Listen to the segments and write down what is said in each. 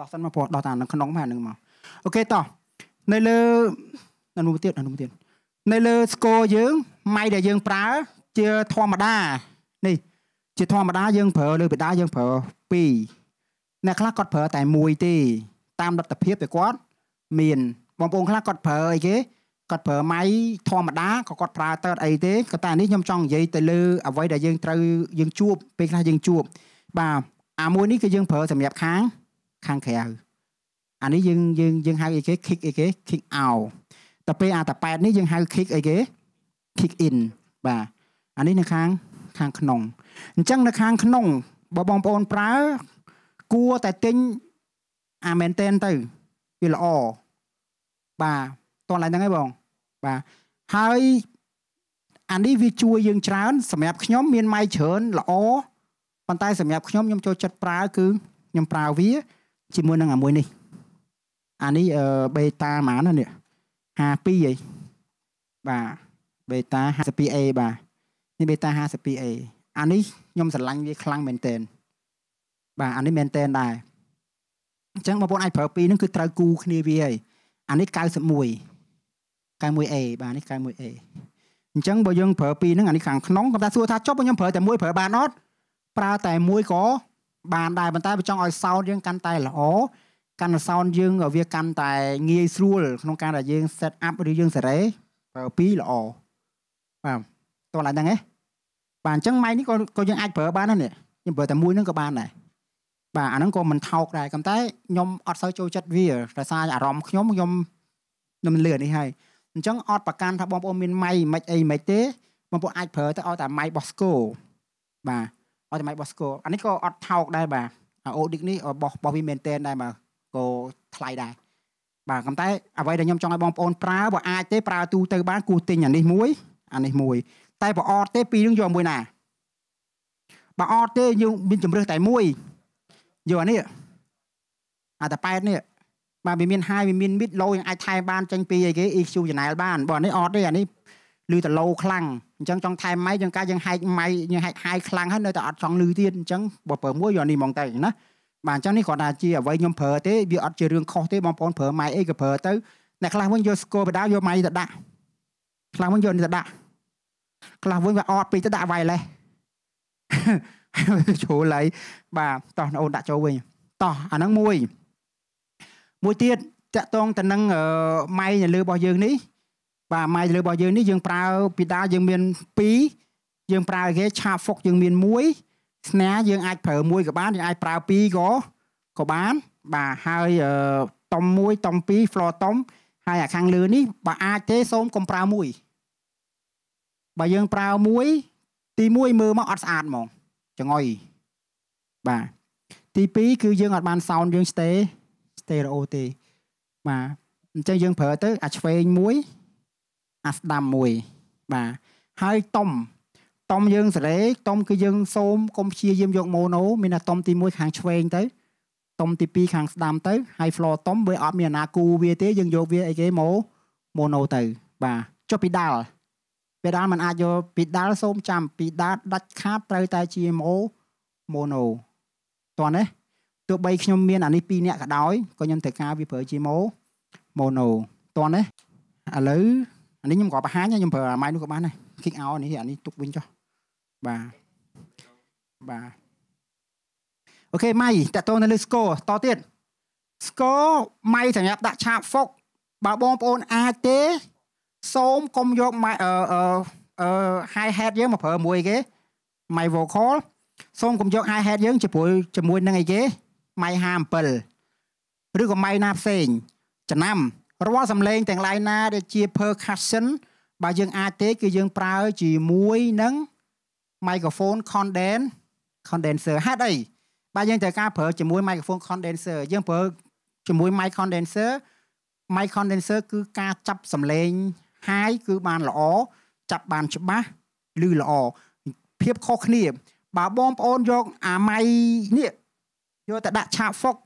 ដោះសិនមកព្រោះដោះតាមនៅក្នុងមកហ្នឹងមកអូខេតោះនៅលើអនុមទៀតអនុមទៀតនៅលើស្គរយើងម៉ៃដែលយើងប្រើជាធម្មតានេះជាធម្មតាយើងប្រើលើបេដាយើងប្រើ2អ្នកខ្លះគាត់ប្រើតែមួយទេតាមលទ្ធភាពដែលគាត់មាន បងប្អូនខ្លះគាត់ប្រើអីគេគាត់ប្រើម៉ៃធម្មតាក៏គាត់ប្រើតើតអីទេក៏តែនេះខ្ញុំចង់និយាយទៅលើអ្វីដែលយើងត្រូវយើងជួបពេលខ្លះយើងជួប បាទអាមួយនេះគឺយើងប្រើសម្រាប់ខាងខាងក្រៅអានេះយើងយើងយើងហៅអីគេ kick អីគេ kick out តែពេលអាតប៉ែតនេះយើងហៅ kick អីគេ kick in បាទអានេះនៅខាងខាងក្នុងអញ្ចឹងនៅខាងក្នុងបើបងប្អូនប្រើគួរតែទិញអាមែនតែនទៅវាល្អបាទតោះឡើយហ្នឹងឯងបង បាទហើយអានេះវាជួយយើងច្រើនសម្រាប់ខ្ញុំមានម៉ៃច្រើនល្អប៉ុន្តែសម្រាប់ខ្ញុំខ្ញុំចូលចិត្តប្រើគឺខ្ញុំប្រើវាជាមួយនឹងអាមួយនេះអានេះអឺបេតាហ្មងណានេះ52ហីបាទបេតា 52A បាទនេះបេតា 52A អានេះខ្ញុំស្រឡាញ់វាខ្លាំងមែនតើបាទអានេះមែនតើដែរអញ្ចឹងបងប្អូនអាចប្រើពីរហ្នឹងគឺត្រូវគូគ្នាវាហើយអានេះ91 91A បាទនេះ 91A អញ្ចឹងបើយើងប្រើពីរហ្នឹងអានេះខាងក្នុងគាត់ថាសួរថាចប់ខ្ញុំប្រើតែមួយប្រើបានអត់ប្រើតែមួយក៏បានដែរប៉ុន្តែបើចង់ឲ្យ sound យើងកាន់តែល្អកាន់តែ sound យើង វាកាន់តែងាយស្រួលក្នុងការដែលយើង set up ឬយើងសារ៉េប្រើពីល្អបាទតោះឡើងហ្នឹងឯងបាទអញ្ចឹងម៉ៃនេះក៏ក៏យើងអាចប្រើបានដែរនេះខ្ញុំប្រើតែមួយហ្នឹងក៏បានដែរបាទអាហ្នឹងក៏មិនថោកដែរប៉ុន្តែខ្ញុំអត់សូវចូលចិត្តវាដោយសារអារម្មណ៍ខ្ញុំខ្ញុំខ្ញុំលឺនេះហើយអញ្ចឹងអត់ប្រកាន់ថាបងប្អូនមានម៉ៃមិនអីមិនទេបងប្អូនអាចប្រើទៅឲ្យតែម៉ៃរបស់ Sco បាទអត់ចំណាយបោះស្គរអានេះក៏អត់ថោកដែរបាទអូឌីកនេះបោះបោះវាមែនតែនដែរបាទក៏ថ្លៃដែរបាទប៉ុន្តែអ្វីដែលខ្ញុំចង់ឲ្យបងប្អូនប្រើបើអាចទេប្រើទូទៅបានគូទិញអានេះមួយអានេះមួយតែបើអត់ទេពីរនឹងយកមួយណាបើអត់ទេយើងមានជំរឿសតែមួយយកអានេះអាតាប៉ែតនេះបាទវាមានហាយវាមានមីតឡូយើងអាចថែមបានចេញពីអីគេ EQ channel បានបើអានេះអត់ទេអានេះលឺតឡូខ្លាំងអញ្ចឹងចង់ថែមម៉ៃយើងកាយើងហែកម៉ៃយើងហែកហាយខ្លាំងហើយនៅតែអត់ចង់លឺទៀតអញ្ចឹងបើប្រើមួយយកនេះហ្មងទៅណាបាទអញ្ចឹងនេះគ្រាន់តែជាអ្វីខ្ញុំប្រើទេវាអត់ជារឿងខុសទេបងប្អូនប្រើម៉ៃអីក៏ប្រើទៅអ្នកខ្លះវិញយកស្គរបដាយកម៉ៃទៅដាក់ខ្លះវិញយកនេះទៅដាក់ខ្លះវិញវាអត់ពេកទៅដាក់ wireless ជ្រុលហើយបាទតោះអូនដាក់ចូលវិញតោះអាហ្នឹងមួយមួយទៀតតកតងទៅនឹងម៉ៃនៅលើរបស់យើងនេះបាទម៉ាយលើរបស់យើងនេះយើងប្រើ ពីដាយើងមាន2យើងប្រើគេឆាហ្វុក យើងមាន1ស្នាយើងអាចប្រើ1ក៏បានយើងអាចប្រើ2ក៏ក៏បាន បាទហើយតុំ1តុំ2 floor តុំ ហើយអាខាងលើនេះបើអាចទេសូមកុំប្រើ1បើយើងប្រើ1ទី1មើលមកអត់ស្អាតហ្មងចង្អុយបាទទី2គឺយើងអត់បានសោនយើងស្ទេស្ទេរអូទេ បាទអញ្ចឹងយើងប្រើទៅអាឆ្វេងមួយអាស្ដាំមួយបាទហើយតុំតុំយើងសរេតុំគឺយើងសូមកុំព្យាយាមយកម៉ូណូមានតែតុំទី1ខាងឆ្វេងទៅតុំទី2ខាងស្ដាំទៅហើយ floor តុំវាអត់មានអាណាគូវាទេយើងយកវាអីគេម៉ូម៉ូណូទៅបាទចុះពីដាល់ពីដាល់มันអាចយកពីដាល់សូមចាំពីដាល់ដាច់ខាតត្រូវតែជាម៉ូម៉ូណូតោះណាទោះបីខ្ញុំមានអានេះ2នាក់ក៏ដោយក៏ខ្ញុំត្រូវការវាប្រើជាម៉ូម៉ូណូតោះណាឥឡូវអានេះខ្ញុំក៏បង្ហាញខ្ញុំប្រើអាម៉ៃនោះក៏បានដែរ kick out នេះអានេះទុកវិញចុះបាទបាទអូខេម៉ៃតើតោនៅលើ score តទៀត score ម៉ៃសម្រាប់ដាក់ឆាក fox បើបងប្អូនអាចទេសូមកុំយកម៉ៃអឺអឺ high hat យើងមកប្រើមួយគេម៉ៃ vocal សូមកុំយក high hat យើងជាមួយជាមួយនឹងអីគេម៉ៃ57ឬក៏ម៉ៃណាផ្សេងចំណាំរាល់សម្លេងទាំងឡាយណាដែលជា percussion បើយើងអាចទេគឺយើងប្រើជាមួយនឹង microphone condense condenser ហេតុអីបើយើងត្រូវការប្រើជាមួយ microphone condenser យើងប្រើជាមួយ mic condenser mic condenser គឺការចាប់សម្លេង high គឺបានល្អចាប់បានច្បាស់ឮល្អភាពខុសគ្នាបើបងប្អូនយកអាម៉ៃនេះយកទៅដាក់ឆាកហ្វុក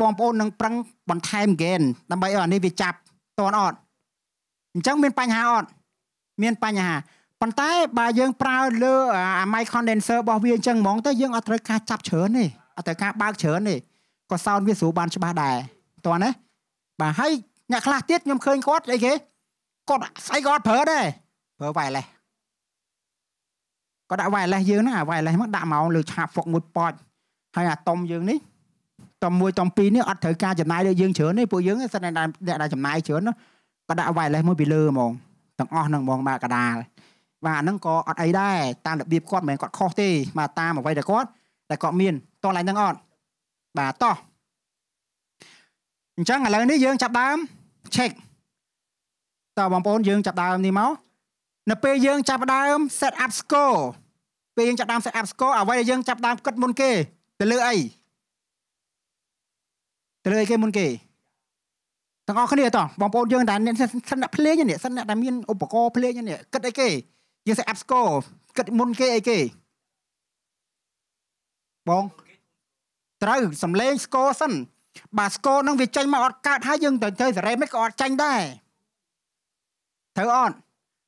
បងប្អូននឹងប្រឹងបន្ថែមហ្គេនដើម្បីឲ្យអានេះវាចាប់តន់អត់អញ្ចឹងមានបញ្ហាអត់មានបញ្ហាប៉ុន្តែបើយើងប្រើលើអា mic condenser របស់វាអញ្ចឹងហ្មងទៅយើងអត់ត្រូវការចាប់ច្រើនទេអត់ត្រូវការបើកច្រើនទេក៏ sound វាស្រួលបានច្បាស់ដែរតន់ណាបាទហើយអ្នកខ្លះទៀតខ្ញុំឃើញគាត់អីគេគាត់ស្អីក៏អត់ប្រើដែរប្រើ wireless គាត់ដាក់ wireless យើងណា wireless មកដាក់មកលើឆាកហ្វុកមួយប៉ោចហើយអាតុំយើងនេះតមួយតំពីរនេះអត់ត្រូវការចំណាយលើយើងច្រើនទេពួកយើងសិនតែអ្នកដែលចំណាយច្រើនក៏ដាក់ wireless មួយពីលើហ្មងទាំងអស់ហ្នឹងហ្មងបាទកដាលបាទហ្នឹងក៏អត់អីដែរតាមរបៀបគាត់មិនមែនគាត់ខុសទេបាទតាមអ្វីដែលគាត់តែគាត់មានតោះឡើងហ្នឹងអត់បាទតោះអញ្ចឹងឥឡូវនេះយើងចាប់ដើម check តើបងប្អូនយើងចាប់ដើមនេះមកនៅពេលយើងចាប់ដើម set up score ពេលយើងចាប់ដើម set up score អ្វីដែលយើងចាប់ដើមគិតមុនគេទៅលើអីទៅលើអីគេមុនគេទាំងអស់គ្នាតោះបងប្អូនយើងតែអ្នកសិនអ្នកភ្លេងនេះសិនអ្នកដែលមានឧបករណ៍ភ្លេងនេះគិតអីគេយើងសិន app score គិតមុនគេអីគេបងត្រូវសំលេង score សិនបាទ score នឹងវាចេញមកអត់កើតហើយយើង ទៅទៅសេរីមិនក៏អត់ចាញ់ដែរត្រូវអត់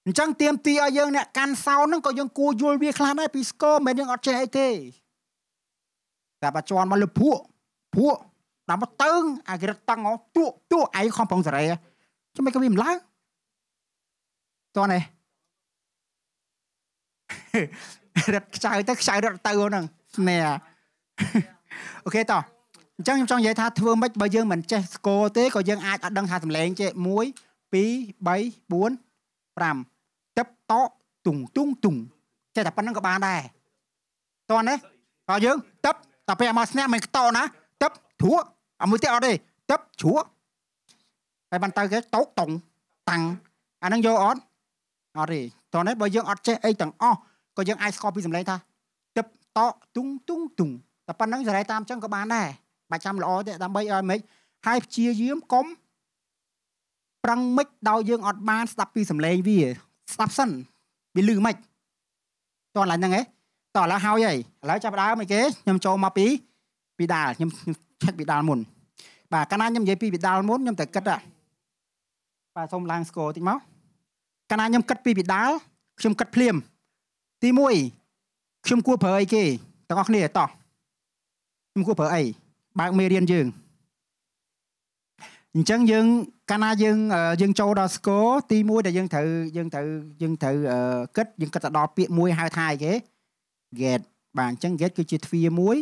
អញ្ចឹងទៀមទីឲ្យយើងអ្នកកាន់សោនហ្នឹងក៏យើងគួរយល់វាខ្លះដែរពី score មិនយើងអត់ចេះអីទេតែបើជន់មកលភក់ភក់ដល់មកទៅអាក្រិតតង់ទួទួឯងខំប្រងសារ៉េចាំមិនក៏វាមិនឡើងតោះនេះរត់ខ្ចៅទៅខ្ចៅរត់ទៅហ្នឹងនេះអូខេតោះអញ្ចឹងខ្ញុំចង់និយាយថាធ្វើមិនបើយើងមិនចេះស្គរទេក៏យើងអាចអត់ដឹងថាសម្លេងចេះ1 2 3 4 5ទឹកតកទុងទុងទុងចេះតែប៉ុណ្្នឹងក៏បានដែរតោះនេះតោះយើងទឹកតែពេលមកស្នាក់មិនខ្តោណាទឹកធួអាមួយទៀតអត់ទេទឹកជ្រក់ហើយបានទៅគេតោកតុងតាំងអានឹងយកអត់អត់ទេតោះនេះបើយើងអត់ចេះអីទាំងអស់ក៏យើងអាចស្គាល់ពីសម្លេងថាទឹកតោទុងទុងទុងតែប៉ុណ្្នឹងសេរីតាមចឹងក៏បានដែរបាច់ចាំល្អទេដើម្បីឲ្យមិនហើយព្យាយាមកុំប្រឹងមិនដោយយើងអត់បានស្ដាប់ពីសម្លេងវាស្ដាប់សិនវាលឺមិនតោះឡើងហ្នឹងឯងតោះឥឡូវហើយហើយឥឡូវចាប់ដើមអីគេខ្ញុំចូលមកពីពីដាលខ្ញុំឆែកពីដាលមុនបាទកាលណាខ្ញុំនិយាយពីពីដាលមុនខ្ញុំតែគិតបាទសូមឡើងស្គរតិចមកកាលណាខ្ញុំគិតពីពីដាលខ្ញុំគិតភ្លាមទី1ខ្ញុំគួរប្រើអីគេទាំងអស់គ្នាតោះខ្ញុំគួរប្រើអីបើកមេរៀនយើងអញ្ចឹងយើងកាលណាយើងយើងចូលដល់ស្គរទី1ដែលយើងត្រូវយើងត្រូវយើងត្រូវគិតយើងគិតទៅដល់ពាក្យមួយហៅថាអីគេ get បាទអញ្ចឹង get គឺជាទ្វារមួយ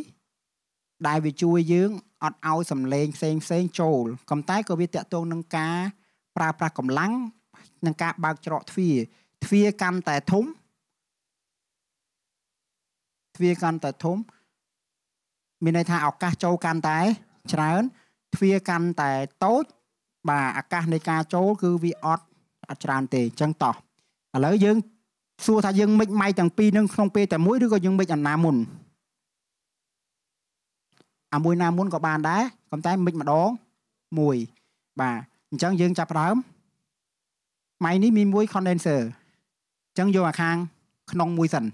ដែលវាជួយយើងអត់ឲ្យសំឡេងផ្សេងផ្សេងចូលប៉ុន្តែក៏វាតកតងនឹងការប្រើប្រាស់កម្លាំងនិងការបើកច្រកទ្វារទ្វារកាន់តែធំទ្វារកាន់តែធំមានន័យថាឱកាសចូលកាន់តែច្រើនទ្វារកាន់តែតូចបាទឱកាសនៃការចូលគឺវាអត់អត់ច្រើនទេអញ្ចឹងតោះឥឡូវយើងសួរថាយើងមិនម៉ៃទាំងពីរនឹងក្នុងពេលតែមួយឬក៏យើងមិនអាណាមុនអាមួយណាមុនក៏បានដែរប៉ុន្តែមិចម្ដងមួយបាទអញ្ចឹងយើងចាប់ផ្ដើមម៉ៃនេះមានមួយ condenser អញ្ចឹងយកអាខាងក្នុងមួយសិន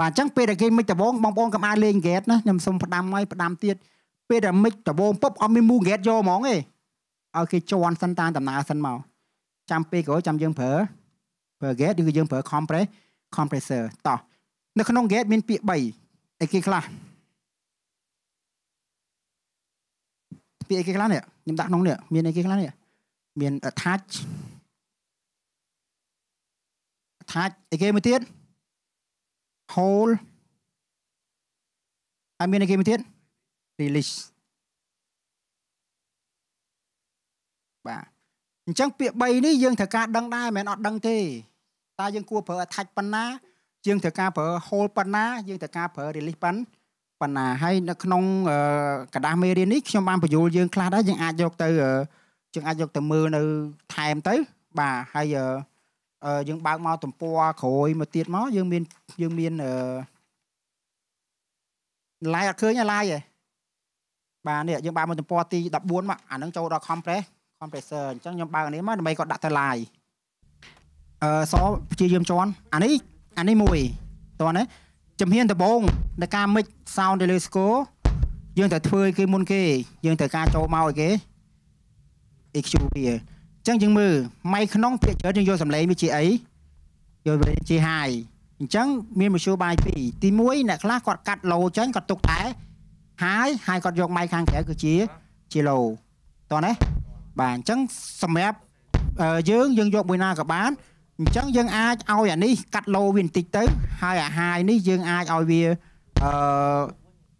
បាទអញ្ចឹងពេលដែលគេមិចដបងបងប្អូនកុំអាចលេង gate ណាខ្ញុំសូមផ្ដាំឲ្យផ្ដាំទៀតពេលដែលមិចដបងពុបអត់មានមូ gate យកហ្មងទេឲ្យគេជន់សិនតាមដំណើរសិនមកចាំពេលក្រោយចាំយើងប្រើប្រើ gate ឬក៏យើងប្រើ compress compressor តោះនៅក្នុង gate មាន ពាក្យ3អីគេខ្លះពាក្យអីគេខ្លះនេះខ្ញុំដាក់ក្នុងនេះមានអីគេខ្លះនេះមាន attach attach អីគេមួយទៀត whole ហើយមានអីគេមួយទៀត release បាទអញ្ចឹងពាក្យ3នេះយើងត្រូវការដឹងដែរមិនអត់ដឹងទេតើយើងគួរប្រើ attach ប៉ុណ្ណាយើងត្រូវការប្រើ whole ប៉ុណ្ណាយើងត្រូវការប្រើ release ប៉ុណ្ណាប៉ុន្តែហើយនៅក្នុងกระดาษមេរៀននេះខ្ញុំបានបញ្យល់យើងខ្លះដែរយើងអាចយកទៅយើងអាចយកទៅមើលនៅថែមទៅ បាទហើយយើងបើកមកទំព័រក្រោយមកទៀតមកយើងមានយើងមានអឺ lie អត់ឃើញឡា lie ទេបាទនេះយើងបើកមកទំព័រទី14មកអានឹងចូលដល់ compress compressor អញ្ចឹងខ្ញុំបើកនេះមកដើម្បីគាត់ដាក់ទៅ lie អឺសព្យាយាមជន់អានេះអានេះមួយតោះណាជំហានដំបូងនៃការ mix sound ទៅលើ score យើងត្រូវធ្វើឲ្យគេមុនគេ យើងត្រូវការចូលមកឲ្យគេ EQ វាអញ្ចឹងយើងមើលម៉ៃក្នុងភាគច្រើនយើងយកសំឡេងវាជាអីយកវាជា high អញ្ចឹងមានមធ្យោបាយពីរទី1អ្នកខ្លះគាត់កាត់ low ចេញគាត់ទុកតែ high high គាត់យកម៉ៃខាងក្រៅគឺជាជា low តោះណាបាទអញ្ចឹងសម្រាប់យើងយើងយកមួយណាក៏បានអញ្ចឹងយើងអាចឲ្យអានេះកាត់ឡូវាបន្តិចទៅហើយអាហាយនេះយើងអាចឲ្យវាអឺ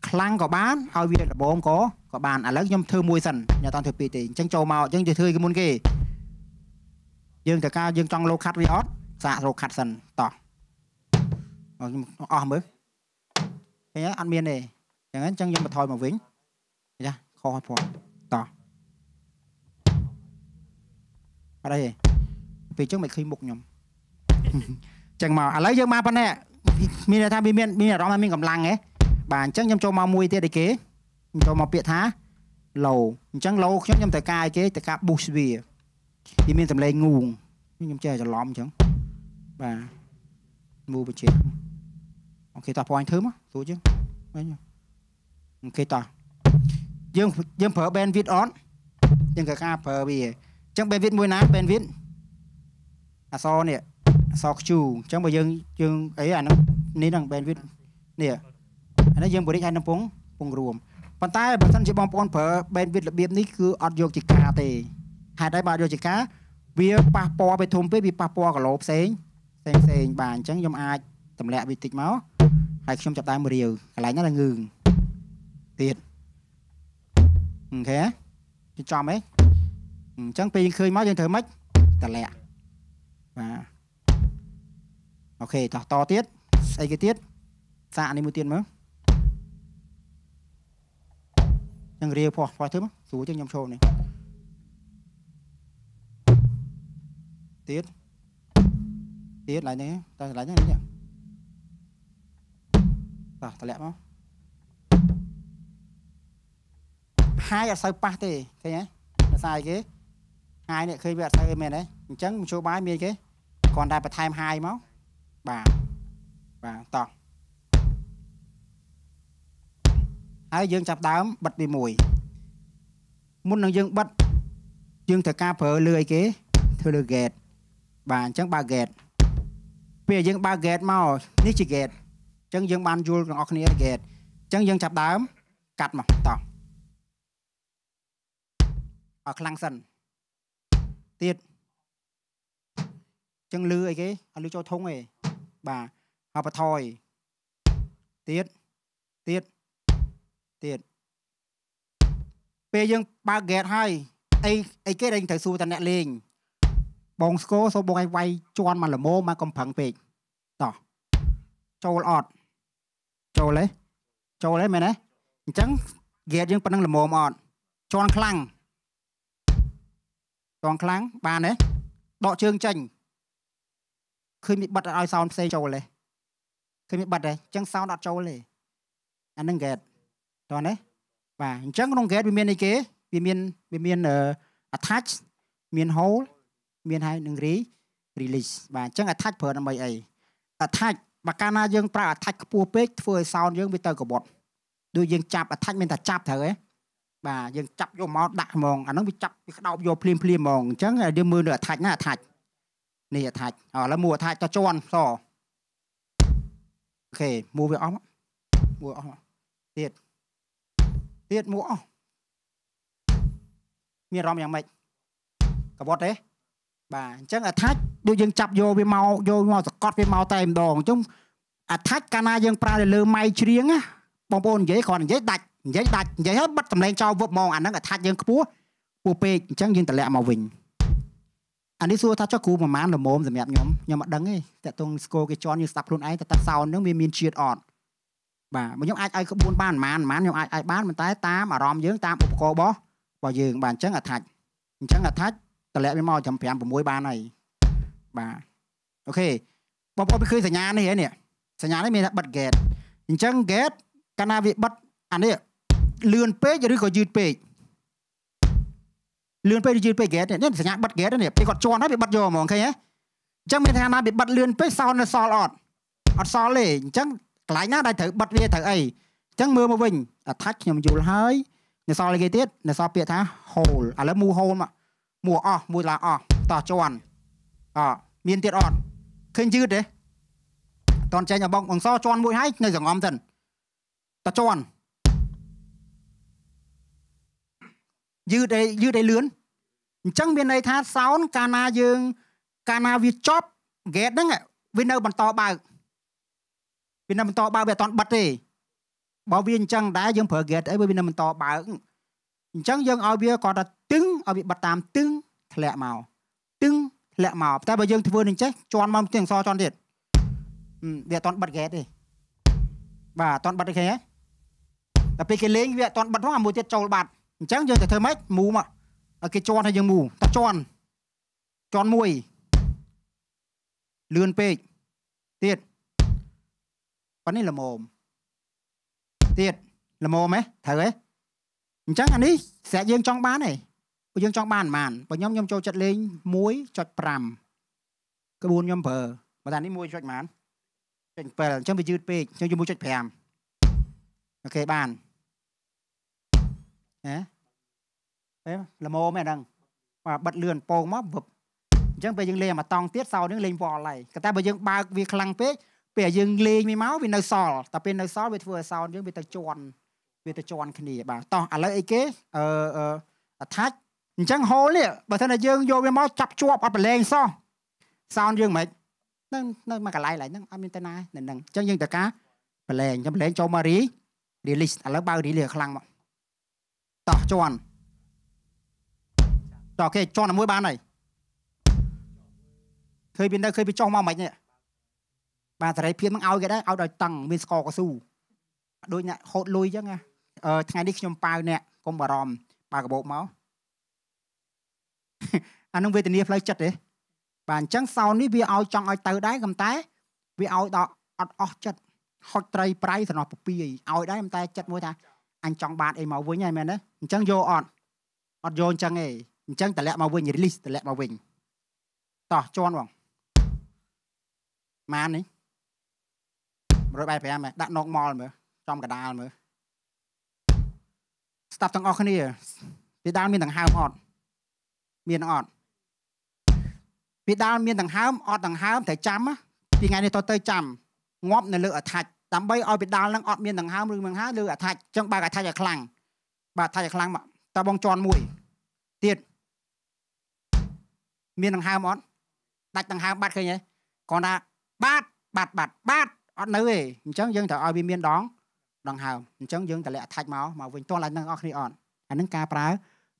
ខ្លាំងក៏បានឲ្យវាល្មមក៏ក៏បានឥឡូវខ្ញុំធ្វើមួយសិនខ្ញុំអត់ធ្វើពីរទេអញ្ចឹងចូលមកអញ្ចឹងធ្វើគេមុនគេយើងត្រូវការយើងចង់លោខាត់វាអត់សាករោខាត់សិនតោះខ្ញុំអស់មើលឃើញអត់មានទេអញ្ចឹងអញ្ចឹងខ្ញុំបន្ថយមកវិញចាខុសហើយព្រោះតោះអត់ទេពេលអញ្ចឹងមិនឃើញមុខខ្ញុំអញ្ចឹងមកឥឡូវយើងមកប៉ុណ្ណេះមានថាវាមានមានអារម្មណ៍ថាមានកម្លាំងហ៎បាទអញ្ចឹងខ្ញុំចូលមកមួយទៀតឯគេខ្ញុំចូលមកពាក្យថា low អញ្ចឹង low ខ្ញុំខ្ញុំត្រូវការឯគេត្រូវការ boost វាវាមានសម្លេងងូងខ្ញុំចេះច្រឡំអញ្ចឹងបាទ move បញ្ជាអូខេតោះ point ធ្វើមកស្រួលជាងវិញអូខេតោះយើងយើងប្រើ bandwidth on យើងត្រូវការប្រើវាអញ្ចឹង bandwidth មួយណា bandwidth អសនេះអសខ្ជូអញ្ចឹងបើយើងយើងអីអានឹងនេះនឹងបែនវិតនេះអានេះយើងបរិយាយនឹងពងពងរួមប៉ុន្តែបើសិនជាបងប្អូនប្រើបែនវិតរបៀបនេះគឺអត់យកជាការទេហេតុអីបើអត់យកជាការវាប៉ះពាល់ពេលធំពេកវាប៉ះពាល់គីឡូផ្សេងផ្សេងផ្សេងបាទអញ្ចឹងខ្ញុំអាចទម្លាក់វាតិចមកហើយខ្ញុំចាប់ដើមរាវកន្លែងហ្នឹងងើងទៀតអូខេចំហ៎អញ្ចឹងពេលយើងឃើញមកយើងធ្វើម៉េចតម្លាក់បាទអូខេតោះតទៀតស្អីគេទៀតសាកនេះមួយទៀតមើលនឹងរាវផោះផោះធ្វើមកស្រួលជាងខ្ញុំចូលនេះទៀតទៀតឡើយនេះតើឡើយនេះនេះតោះតម្លាក់មកហាយអត់សូវប៉ះទេឃើញទេភាសាអីគេហាយនេះឃើញវាអត់សូវមែនទេអញ្ចឹងមជ្ឈបាយមានគេគ្រាន់តែបន្ថែមហាយមកបាទបាទតោះហើយយើងចាប់ដើមបិទពី1មុននឹងយើងបិទយើងត្រូវការប្រើលឺអីគេធ្វើលឺ gate បាទអញ្ចឹងបើ gate ពេលយើងបើ gate មកនេះជា gate អញ្ចឹងយើងបានយល់ទាំងអស់គ្នា gate អញ្ចឹងយើងចាប់ដើមកាត់មកតោះឲ្យខ្លាំងសិនទៀតចឹងលឺអីគេអត់លឺចូលធុងទេបាទហើយបថយទៀតទៀតទៀតពេលយើងបើក gate ហើយអីអីគេដែលត្រូវសួរតាអ្នកលេងបងស្គរសូមបងឲ្យវាយជន់មកល្មមមកកំប្រឹងពេកតោះចូលអត់ចូលទេចូលទេមែនទេអញ្ចឹង gate យើងប៉ុណ្ណឹងល្មមអត់ជន់ខ្លាំងជន់ខ្លាំងបានទេដកជើងចេញឃើញមានប័ណ្ណឲ្យសោនផ្សេងចូលទេឃើញមានប័ណ្ណទេអញ្ចឹងសោនអត់ចូលទេអានឹង gate តោះណាបាទអញ្ចឹងក្នុង gate វាមានអីគេវាមានវាមាន attach មាន hold មានហើយនឹង re release បាទអញ្ចឹង attach ប្រើដើម្បីអី attach បើកាលណាយើងប្រើ attach ខ្ពស់ពេកធ្វើឲ្យ sound យើងវាទៅកបាត់ដូចយើងចាប់ attach មានតែចាប់ត្រូវហ៎បាទយើងចាប់យកមកដាក់ហ្មងអាហ្នឹងវាចាប់វាក្តោបយកភ្លាមភ្លាមហ្មងអញ្ចឹងយើងមើលនៅ attach ណា attach នេះអថាច់ឥឡូវមួអថាច់តជន់សអូខេមួវាអស់មួអស់ទៀតទៀតមួអស់មានអារម្មណ៍យ៉ាងម៉េចកវត់ទេបាទអញ្ចឹងអថាច់ដូចយើងចាប់យកវាមកយកមកសកត់វាមកតែម្ដងអញ្ចឹងអថាច់កាលណាយើងប្រើលើម៉ៃជ្រៀងណាបងប្អូននិយាយគ្រាន់និយាយដាច់និយាយដាច់និយាយហើយបិទសម្លេងចោលវឹបហ្មងអាហ្នឹងអថាច់យើងខ្ពស់ពោះពេកអញ្ចឹងយើងតម្លាក់មកវិញអានេះសួរថាចុះគ្រូប្រមាណល្មមសម្រាប់ខ្ញុំខ្ញុំមិនដឹងទេតាក់ទងស្គរគេជន់យើងស្ដាប់ខ្លួនឯងតែតាសោនហ្នឹងវាមានជាតិអត់បាទខ្ញុំអាចឲ្យក្បួនបានប្រមាណប្រមាណខ្ញុំអាចឲ្យបានប៉ុន្តែតាមអារម្មណ៍យើងតាមឧបករណ៍របស់របស់យើងបាទអញ្ចឹងអាថាច់អញ្ចឹងអាថាច់តម្លាក់វាមកចំ5 6បានហើយបាទអូខេបងប្អូនឃើញសញ្ញានេះហ្នឹងសញ្ញានេះមានថាបិទ gate អញ្ចឹង gate កាលណាវាបិទអានេះលឿនពេកឬក៏យឺតពេកលឿនពេកយឺតពេកហ្គេតនេះសញ្ញាបិទហ្គេតនេះពេលគាត់ជន់ហើយវាបិទយកហ្មងឃើញទេអញ្ចឹងមានថ្ងៃណាវាបិទលឿនពេកសោតនៅសល់អត់អត់សល់ទេអញ្ចឹងកន្លែងណាដែលត្រូវបិទវាត្រូវអីអញ្ចឹងមើលមកវិញ attach ខ្ញុំយល់ហើយនៅសល់អីគេទៀតនៅសល់ពាក្យថា hole ឥឡូវមូ hole មកមូអស់មួយឡាអស់តោះជន់អមានទៀតអត់ឃើញយឺតទេតន់ចេញឲ្យបងអង្សរជន់មួយហើយនៅសងំទៅតជន់យឺតឯយឺតឯលឿនអញ្ចឹងមានន័យថា sound កាលណាយើងកាលណាវាចប់ gate ហ្នឹងវានៅបន្តបើកវានៅបន្តបើកវាអត់បិទទេបើវាអញ្ចឹងដែរយើងប្រើ gate អីវានៅបន្តបើកអញ្ចឹងយើងឲ្យវាគាត់ថាតឹងឲ្យវាបិទតាមតឹងធ្លាក់មកតឹងធ្លាក់មកតែបើយើងធ្វើនឹងចេះជន់មកទៀងសជន់ទៀតវាអត់បិទ gate ទេបាទអត់បិទទេគេហ៎តែពេលគេលេងវាអត់បិទផងអាមួយទៀតចូលបាត់អញ្ចឹងយើងទៅធ្វើម៉េចមូមកឲ្យគេជន់ឲ្យយើងមូតែជន់ជន់មួយលឿនពេកទៀតប៉ានេះល្មមទៀតល្មមហ៎ត្រូវហ៎អញ្ចឹងអានេះស្រាក់យើងចង់បានហ៎បើយើងចង់បានប៉ុន្មានបើខ្ញុំខ្ញុំចូលចិត្តលេង1.5ក្បួនខ្ញុំប្រើបើតានេះ1.5ចុច7អញ្ចឹងវាយឺតពេកអញ្ចឹងយើង1.5អូខេបានណាពេលល្មមហ្នឹងហ្នឹងបាទបិទលឿនពងមកវឹបអញ្ចឹងពេលយើងលេងមកតង់ទៀតសោនឹងលេងវល់ហើយក៏តែបើយើងបើកវាខ្លាំងពេកពេលយើងលេងវាមកវានៅសល់តែពេលនៅសល់វាធ្វើឲ្យសោនយើងវាទៅជន់វាទៅជន់គ្នាបាទតោះឥឡូវអីគេអឺអថាច់អញ្ចឹងហូលនេះបើថាយើងយកវាមកចាប់ជាប់អត់ប្រឡែងសោះសោនយើងមិនហ្នឹងនៅមកកន្លែងហ្នឹងអត់មានទៅណានឹងអញ្ចឹងយើងត្រូវការប្រឡែងចាំប្រឡែងចូលមករី release ឥឡូវបើករីលីខ្លាំងមកតោះជន់តោះគេជន់តែមួយបានហើយឃើញវានៅឃើញវាចុះមកមិនហ្នឹងបាទសេរីភាពនឹងឲ្យគេដែរឲ្យដោយតឹងមានស្កកស៊ូដូចអ្នកហូតលុយអញ្ចឹងណាថ្ងៃនេះខ្ញុំប៉ាវអ្នកកុំបារម្ភប៉ាកបោកមកអានឹងវេទនាផ្លូវចិត្តទេបាទអញ្ចឹងសោននេះវាឲ្យចង់ឲ្យទៅដែរប៉ុន្តែវាឲ្យដល់អត់អស់ចិត្តហុចត្រីប្រៃសំណោះពពាយឲ្យដែរប៉ុន្តែចិត្តមួយថាអញចង់បានអីមកវិញហើយមែនទេអញ្ចឹងយកអត់អត់យកអញ្ចឹងទេអញ្ចឹងតម្លាក់មកវិញ release តម្លាក់មកវិញតោះជន់បងម៉ាននេះ145ដាក់ណុកម៉លមើលចំកដាលមើលស្តាប់ទាំងអស់គ្នា ពីដាលមានទាំងហើមអត់មានអត់ពីដាលមានទាំងហើមអត់ទាំងហើមតែចាំពីថ្ងៃនេះតទៅចាំងាប់នៅលើអថាច់ដើម្បីឲ្យពីដាល់នឹងអត់មានដង្ហើមឬដង្ហើមឬអាថាច់ចឹងបើកអាថាច់ឲ្យខ្លាំងបើអាថាច់ឲ្យខ្លាំងមកតើបងជន់មួយទៀតមានដង្ហើមអត់ដាច់ដង្ហើមបាត់ឃើញទេគាត់ថាបាត់បាត់បាត់បាត់អត់នៅទេអញ្ចឹងយើងត្រូវឲ្យវាមានដង ដង្ហើមអញ្ចឹងយើងតម្លាក់អាថាច់មកមកវិញទាល់ឲ្យនឹងអស់គ្នាអត់អានឹងការប្រើ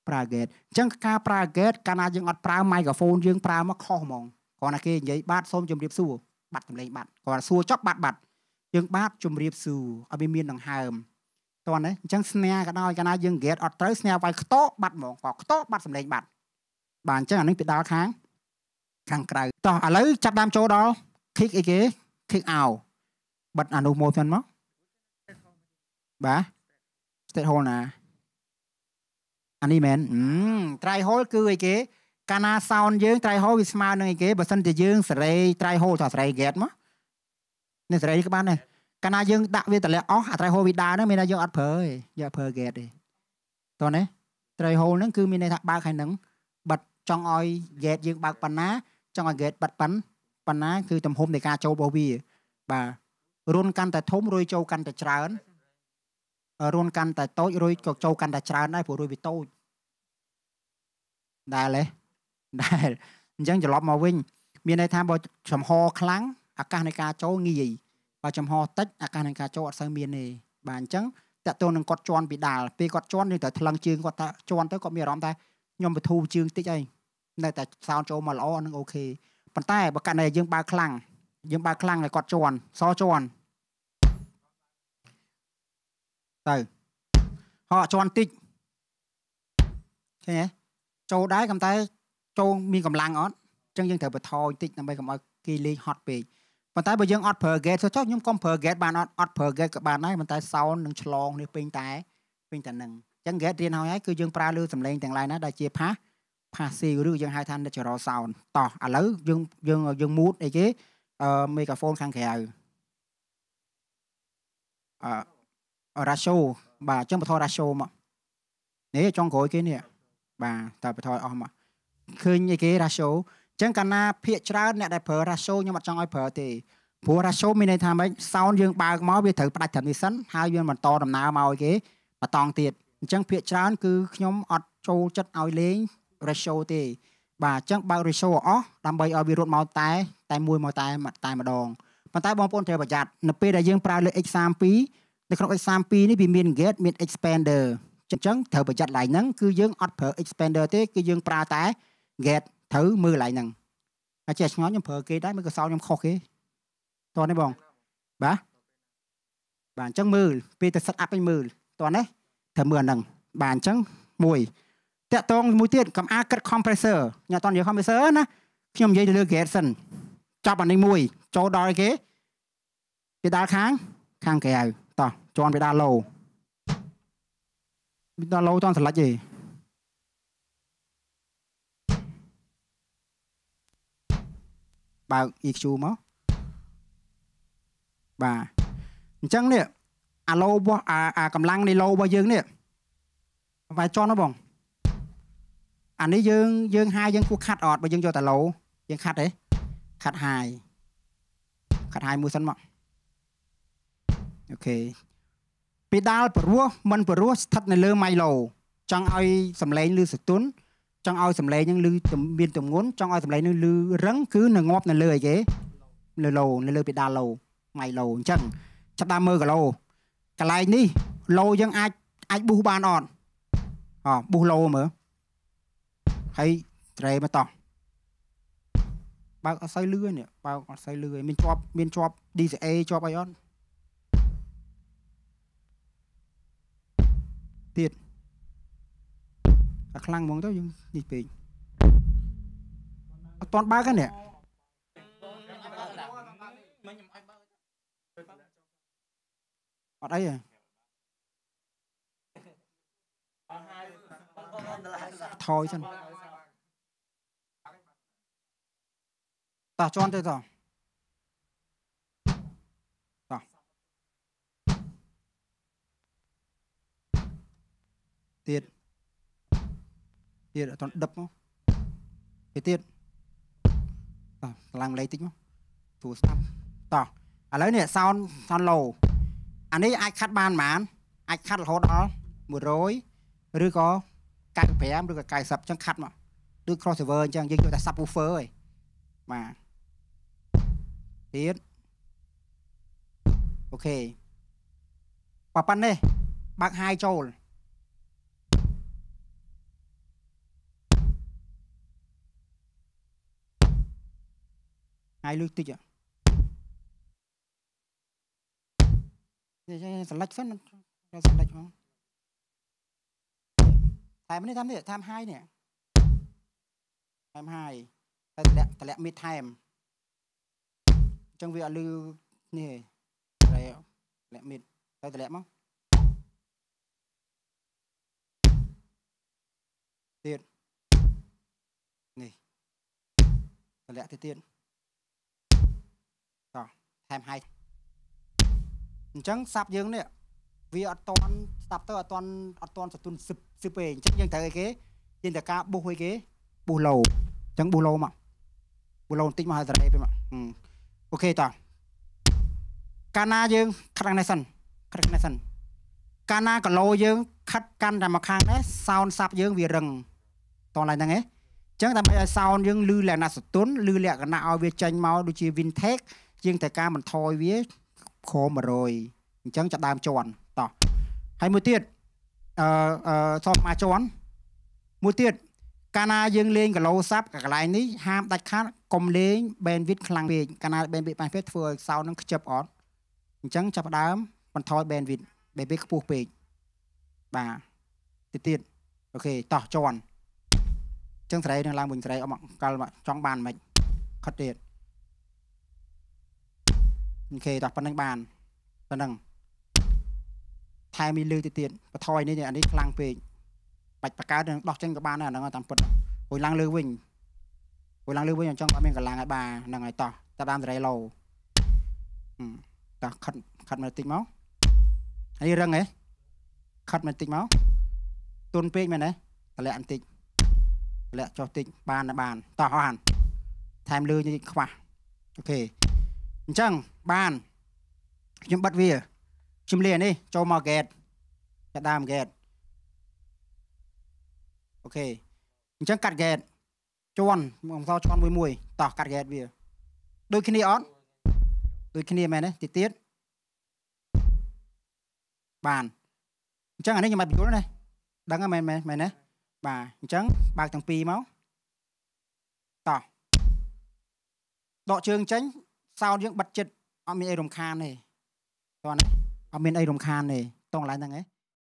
ប្រើ gate អញ្ចឹងការប្រើ gate កាលណាយើងអត់ប្រើ microphone យើងប្រើមកខុសហ្មងគាត់ថាគេនិយាយបាត់សូមជម្រាបសួរបាត់ចម្លែងបាត់គាត់សួរចប់បាត់បាត់យើងបាបជំរាបសួរឲ្យវាមានដង្ហើមតោះណាអញ្ចឹងស្នេហ៍ក៏ដោយកាលណាយើង get អត់ត្រូវស្នេហ៍វាយខ្ទោបាត់ហ្មងក៏ខ្ទោបាត់សម្លេងបាត់បាទអញ្ចឹងអានេះទៅដល់ខាងខាងក្រៅតោះឥឡូវចាប់ដើមចូលដល់ kick អីគេ kick out បិទអានោះមកទាំងមកបាទ state hole ណាអានេះមែន try hole គឺអីគេកាលណា sound យើង try hole វាស្មើនឹងអីគេបើសិនជាយើងសេរី try hole ថាសេរី get មកនេះសេរីក៏បានដែរកាលណាយើងដាក់វាតម្លាក់អស់អាត្រៃហូលវីដាហ្នឹងមានថាយើងអត់ប្រើទេយើងអត់ប្រើ get ទេតោះណាត្រៃហូលហ្នឹងគឺមានន័យថាបើកហើយហ្នឹងបិទចង់ឲ្យ get យើងបើកប៉ុណ្ណា ចង់ឲ្យ get បិទប៉ុណ្ប៉ុណ្ណា គឺទំហំនៃការចូលរបស់វាបាទរុនកាន់តែធំរុយចូលកាន់តែច្រើនរុនកាន់តែតូចរុយក៏ចូលកាន់តែច្រើនដែរព្រោះរុយវាតូចដែលហ៎ដែលអញ្ចឹងត្រឡប់មកវិញ មានន័យថាបើចំហខ្លាំងឱកាសនៃការចូលងាយបើចំហ តិចឱកាសនៃការចូលអត់សូវមានទេបាទអញ្ចឹងតើតើនឹងគាត់ជន់ពីដាលពេលគាត់ជន់យើងត្រូវថ្លឹងជើងគាត់ថាជន់ទៅគាត់មានអារម្មណ៍ថាខ្ញុំបធូរជើងតិចហើយនៅតែសោនចូលមកល្អនឹងអូខេប៉ុន្តែបើកាលណាយើងបើខ្លាំងយើងបើខ្លាំងហើយគាត់ជន់សជន់ទៅហោះជន់តិចឃើញទេចូលដែរកំតែ ចូលមានកម្លាំងអត់អញ្ចឹងយើងត្រូវបន្ថយតិចដើម្បីកុំឲ្យគេលេងហត់ពេកប៉ុន្តែបើយើងអត់ប្រើ gate ចុះចុះខ្ញុំកុំប្រើ gate បានអត់អត់ប្រើ gate ក៏បានដែរប៉ុន្តែ sound នឹងឆ្លងនេះពេញតែពេញតែនឹងអញ្ចឹង gate រៀនហើយហើយគឺយើងប្រើលើសំឡេងទាំង lain ណាដែលជា pass passive ឬយើងហៅថា natural sound តោះឥឡូវយើងយើងយើង mute អីគេអឺមីក្រូហ្វូនខាងក្រៅអឺ ratio បាទអញ្ចឹងបន្ថយ ratio មកនេះចុងក្រោយគេនេះបាទតើបន្ថយអស់មកឃើញអីគេ ratio ចឹងកាលណាភាកច្រើនអ្នកដែលប្រើ ratio ខ្ញុំអត់ចង់ឲ្យប្រើទេព្រោះ ratio មានន័យថាម៉េច sound យើងបើកមកវាត្រូវផ្ដាច់ត្រឹមនេះសិនហើយយើងបន្តដំណើរមកឲ្យគេបន្តទៀតអញ្ចឹងភាកច្រើន គឺខ្ញុំអត់ចូលចិត្តឲ្យលេង ratio ទេបាទអញ្ចឹងបើក ratio អស់ដើម្បីឲ្យវារត់មកតែ តែមួយមកតែតែម្ដងប៉ុន្តែបងប្អូនត្រូវប្រយ័ត្ននៅពេលដែលយើងប្រើលើ X32 នៅក្នុង X32 នេះវាមាន gate មាន expander អញ្ចឹងត្រូវប្រយ័ត្នឡើងហ្នឹងគឺយើងអត់ប្រើ expander ទេ គឺយើងប្រើតែ gate ត្រូវមើលកន្លែងហ្នឹងអាចចេះឆ្ងល់ខ្ញុំប្រើគេដែរមិនក៏សោខ្ញុំខុសគេតោះនេះបងបាទបាទអញ្ចឹងមើលពេលទៅសិតអាប់វិញមើលតោះនេះត្រូវមើលអាហ្នឹងបាទអញ្ចឹងមួយតាក់តងមួយទៀតកំអាគិត compressor ខ្ញុំអត់តនិយាយ compressor ណាខ្ញុំនិយាយទៅលើ grade សិនចាប់អានេះមួយ ចូលដល់គេពីដាល់ខាងខាងក្រៅតោះជន់ពីដាល់ low ពីដាល់ low តន់ស្លេចទេបើក EQ មកបាទអញ្ចឹងនេះអាឡូរបស់អាកម្លាំងនៃឡូរបស់យើងនេះវាយចន់ហ៎បងអានេះយើង យើងហាយយើងគួរខាត់អត់បើយើងយកតែឡូយើងខាត់ទេខាត់ហាយខាត់ហាយមួយសិនមកអូខេពីដាល់ព្រោះមិនព្រោះស្ថិតនៅលើម៉ៃឡូចង់ឲ្យសំឡេងឬសតុនចង់ឲ្យសម្លេងនឹងឮមានទម្ងន់ចង់ឲ្យសម្លេងនឹងឮរឹងគឺនៅងាប់នៅលើអីគេលើឡូនៅលើពីដាលឡូម៉ៃឡូអញ្ចឹងចាប់ដើមមើលកាឡូកន្លែងនេះឡូយើងអាចអាចប៊ូសបានអត់អប៊ូសឡូមើលហើយត្រេមកតោះបើកអត់សូវលឿននេះបើកអត់សូវលឿនមានជាប់មានជាប់ DCA ជាប់អីអត់ទៀត1តែខ្លាំងហ្មងទៅយើងនិយាយពេកអត់តន់បើកទេនេះអត់អីហ៎ថយសិនតោះជន់ទៅតោះតោះទៀតទៀតអត់ទាន់ដឹកមកគេទៀតតោះឡើងលេខតិចមកទូរស័ព្ទតោះឥឡូវនេះសោនសោនឡូអានេះអាចខាត់បានប៉ុន្មានអាចខាត់រហូតដល់100ឬក៏95ឬក៏90អញ្ចឹងខាត់មកដូច cross server អញ្ចឹងយើងយកតែ subwoofer ឯងបាទទៀតអូខេបើប៉ុណ្ណេះបើកហាយចូល hai lưỡi tích ạ select phát nó select không តែមិនតាមនេះតាមហើយនេះតាមហើយតែតម្លាក់តម្លាក់មីថែមអញ្ចឹងវាអត់លឺនេះតែតម្លាក់មីតែតម្លាក់មកទៀតនេះតម្លាក់ទៅទៀតថែមហើយអញ្ចឹងសាប់យើងនេះវាអត់តន់ស្ដាប់ទៅអត់តន់អត់តន់សទុនស៊ឹបស៊ឹបទេអញ្ចឹងយើងត្រូវអីគេយើងត្រូវការបុះអីគេបុះឡូអញ្ចឹងបុះឡូមកបុះឡូបន្តិចមកហើយសារ៉េពេលមកអូខេតោះកាលណាយើងខាត់ខាងនេះសិនខាត់ខាងនេះសិនកាលណាកឡូយើងខាត់កាន់តែមកខាងនេះសោនសាប់យើងវារឹងតោះឡើយហ្នឹងឯងចឹងដើម្បីឲ្យ sound យើងលឺលក្ខណៈសតុនលឺលក្ខណៈឲ្យវាចេញមកដូចជា vintage ជាងតែការបន្ថយវាក្រោម100អញ្ចឹងចាប់ដើមជន់តោះហើយមួយទៀតអឺសពមកជន់មួយទៀតកាលណាយើងលេងគីឡូសັບកន្លែងនេះហាមដាច់ខាតកុំលេង bandwidth ខ្លាំងពេកកាលណា bandwidth ខ្លាំងពេកធ្វើឲ្យ sound នឹងខ្ជិបអត់អញ្ចឹងចាប់ដើមបន្ថយ bandwidth bandwidth ខ្ពស់ពេកបាទទៀតទៀតអូខេតោះជន់អញ្ចឹងស្រីនឹងឡើងវិញស្រីអមកាលចង់បានមិនខិតទៀតអូខេតោះប៉ុណ្្នឹងបានប៉ុណ្្នឹងថែមមានលើទៅទៀតបថយនេះអានេះខ្លាំងពេកបាច់បកើតនឹងដោះចេញក៏បានដែរអាហ្នឹងតាមពិតហួយឡើងលើវិញហួយឡើងលើវិញអញ្ចឹងអត់មានកម្លាំងឲ្យបាទហ្នឹងហើយតោះចាប់តាមសេរីឡូតោះខិតខិតមកតិចមកហើយរឹងហ៎ខិតមកតិចមកទុនពេកមែនទេតម្លាក់បន្តិចតម្លាក់ចុះតិចបានបានតោះអស់ហានថែមលើតិចខ្វះអូខេអញ្ចឹងបានខ្ញុំបិទវាខ្ញុំលានេះចូលមក gate ចាប់ដើម gate អូខេអញ្ចឹងកាត់ gate ជន់អង្សរជន់មួយមួយតោះកាត់ gate វាដូចគ្នាអត់ដូចគ្នាមែនទេតិចទៀតបានអញ្ចឹងអានេះខ្ញុំអាចបញ្យល់ណាដឹងហ្នឹងមែនមែនមែនណាបាទអញ្ចឹងបើកទាំងពីរមកតោះដកជើងចេញសោនយើងបិទចិត្តអត់មានអីរំខានទេតោះណាអត់មានអីរំខានទេតោះកន្លែងហ្នឹងឯង